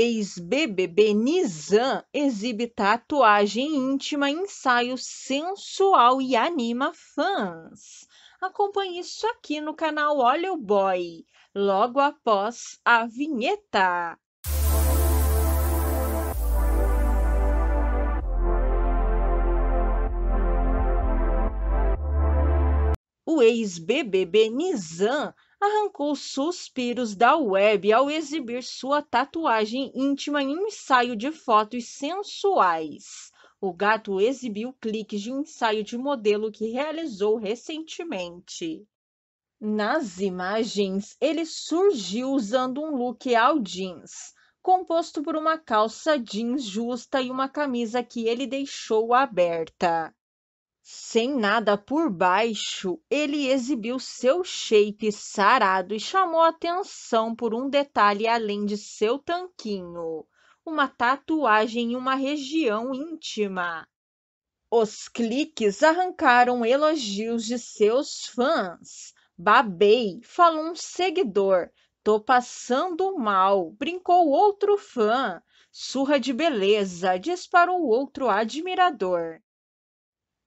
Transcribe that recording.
ex-BBB Nizam exibe tatuagem íntima, ensaio sensual e anima fãs. Acompanhe isso aqui no canal Olha o Boy, logo após a vinheta. O ex-BBB Nizam arrancou suspiros da web ao exibir sua tatuagem íntima em um ensaio de fotos sensuais. O gato exibiu cliques de um ensaio de modelo que realizou recentemente. Nas imagens, ele surgiu usando um look ao jeans, composto por uma calça jeans justa e uma camisa que ele deixou aberta. Sem nada por baixo, ele exibiu seu shape sarado e chamou atenção por um detalhe além de seu tanquinho: uma tatuagem em uma região íntima. Os cliques arrancaram elogios de seus fãs. Babei, falou um seguidor. Tô passando mal, brincou outro fã. Surra de beleza, disparou outro admirador.